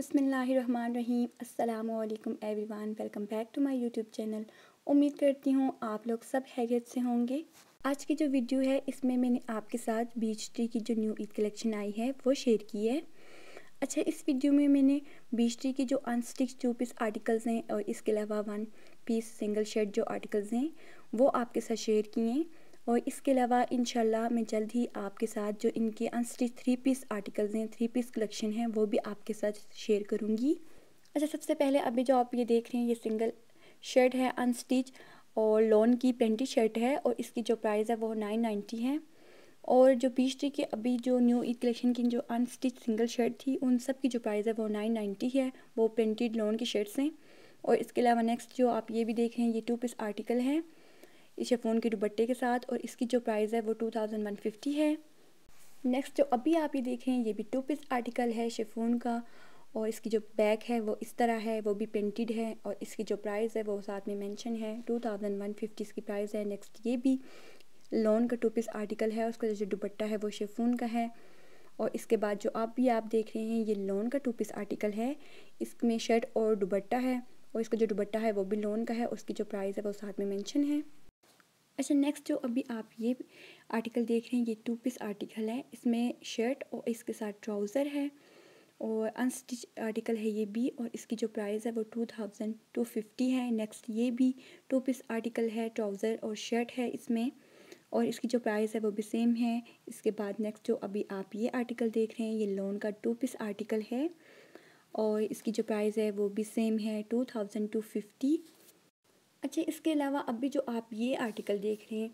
बसमीम अल्लाम everyone welcome back to my YouTube channel उम्मीद करती हूँ आप लोग सब हैरियत से होंगे आज की जो वीडियो है इसमें मैंने आपके साथ बीच ट्री की जो न्यू ईद कलेक्शन आई है वो शेयर की है अच्छा इस वीडियो में मैंने बीच ट्री की जो अनस्टिच टू पीस आर्टिकल्स हैं और इसके अलावा वन पीस सिंगल शर्ट जो आर्टिकल्स हैं वो आपके साथ शेयर किए हैं और इसके अलावा इन मैं जल्द ही आपके साथ जो इनके अनस्टिच थ्री पीस आर्टिकल्स हैं थ्री पीस कलेक्शन हैं वो भी आपके साथ शेयर करूँगी अच्छा सबसे पहले अभी जो आप ये देख रहे हैं ये सिंगल शर्ट है अनस्टिच और लॉन की पेंटी शर्ट है और इसकी जो प्राइस है वो नाइन नाइन्टी है और जो टी के अभी जो न्यू ई कलेक्शन की जो अनस्टिच सिंगल शर्ट थी उन सब की जो प्राइस है वो नाइन नाइन्टी है वो प्रिंटेड लॉन की शर्ट्स हैं और इसके अलावा नेक्स्ट जो आप ये भी देख रहे हैं ये टू पीस आर्टिकल है इस शेफोन के दुबट्टे के साथ और इसकी जो प्राइस है वो टू थाउजेंड वन फिफ्टी है नेक्स्ट जो अभी आप ये देख रहे हैं ये भी टू पीस आर्टिकल है शेफोन का और इसकी जो बैक है वो इस तरह है वो भी प्रिंटेड है और इसकी जो प्राइस है वो साथ में मेंशन है टू थाउजेंड वन फिफ्टी इसकी प्राइस है नेक्स्ट ये भी लॉन का टू पीस आर्टिकल है उसका जो दुपट्टा है वो शेफून का है और इसके बाद जो आप भी आप देख रहे हैं ये लॉन का टू पीस आर्टिकल है इसमें शर्ट और दुपट्टा है और इसका जो दुपट्टा है वो भी लॉन का है उसकी जो प्राइस है वो साथ में मेंशन है अच्छा नेक्स्ट जो अभी आप ये आर्टिकल देख रहे हैं ये टू पीस आर्टिकल है इसमें शर्ट और इसके साथ ट्राउज़र है और अनस्टिच आर्टिकल है ये भी और इसकी जो प्राइस है वो टू थाउजेंड टू फिफ्टी है नेक्स्ट ये भी टू पीस आर्टिकल है ट्राउज़र और शर्ट है इसमें और इसकी जो प्राइस है वो भी सेम है इसके बाद नेक्स्ट जो अभी आप ये आर्टिकल देख रहे हैं ये लोन का टू पीस आर्टिकल है और इसकी जो प्राइस है वो भी सेम है टू थाउजेंड टू फिफ्टी अच्छा इसके अलावा अभी जो आप ये आर्टिकल देख रहे हैं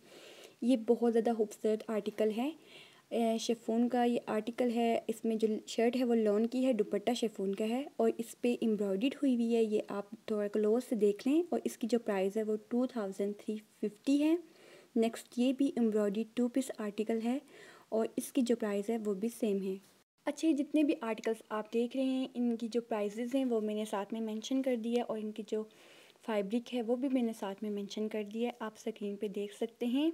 ये बहुत ज़्यादा खूबसूरत आर्टिकल है शेफोन का ये आर्टिकल है इसमें जो शर्ट है वो लॉन की है दुपट्टा शेफोन का है और इस पर एम्ब्रॉयड हुई हुई है ये आप थोड़ा क्लोज से देख लें और इसकी जो प्राइस है वो टू थाउजेंड थ्री फिफ्टी है नेक्स्ट ये भी एम्ब्रॉयड टू पीस आर्टिकल है और इसकी जो प्राइस है वो भी सेम है अच्छे जितने भी आर्टिकल्स आप देख रहे हैं इनकी जो प्राइजेज़ हैं वो मैंने साथ में मैंशन कर दिया और इनकी जो फैब्रिक है वो भी मैंने साथ में मेंशन कर दिया है आप स्क्रीन पे देख सकते हैं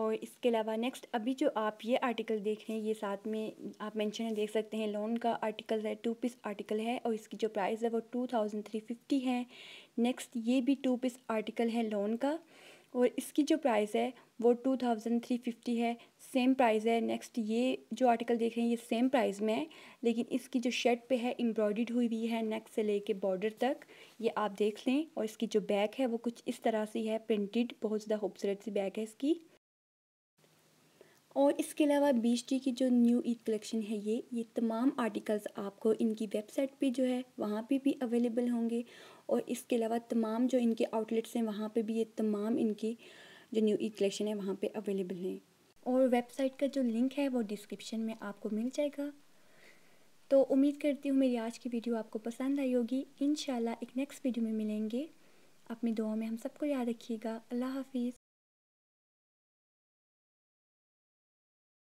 और इसके अलावा नेक्स्ट अभी जो आप ये आर्टिकल देख रहे हैं ये साथ में आप मेंशन है देख सकते हैं लोन का आर्टिकल है टू पीस आर्टिकल है और इसकी जो प्राइस है वो टू थाउजेंड थ्री फिफ्टी है नेक्स्ट ये भी टू पीस आर्टिकल है लोन का और इसकी जो प्राइस है वो टू थाउजेंड थ्री फिफ्टी है सेम प्राइस है नेक्स्ट ये जो आर्टिकल देख रहे हैं ये सेम प्राइस में है लेकिन इसकी जो शर्ट पे है एम्ब्रॉयड हुई हुई है नेक से लेके बॉर्डर तक ये आप देख लें और इसकी जो बैग है वो कुछ इस तरह से है प्रिंटेड बहुत ज़्यादा खूबसूरत सी बैग है इसकी और इसके अलावा बीस टी की जो न्यू ईद कलेक्शन है ये ये तमाम आर्टिकल्स आपको इनकी वेबसाइट पे जो है वहाँ पे भी अवेलेबल होंगे और इसके अलावा तमाम जो इनके आउटलेट्स हैं वहाँ पे भी ये तमाम इनकी जो न्यू ईद कलेक्शन है वहाँ पे अवेलेबल हैं और वेबसाइट का जो लिंक है वो डिस्क्रिप्शन में आपको मिल जाएगा तो उम्मीद करती हूँ मेरी आज की वीडियो आपको पसंद आई होगी इन एक नेक्स्ट वीडियो में मिलेंगे अपनी दुआ में हम सबको याद रखिएगा अल्लाह हाफिज़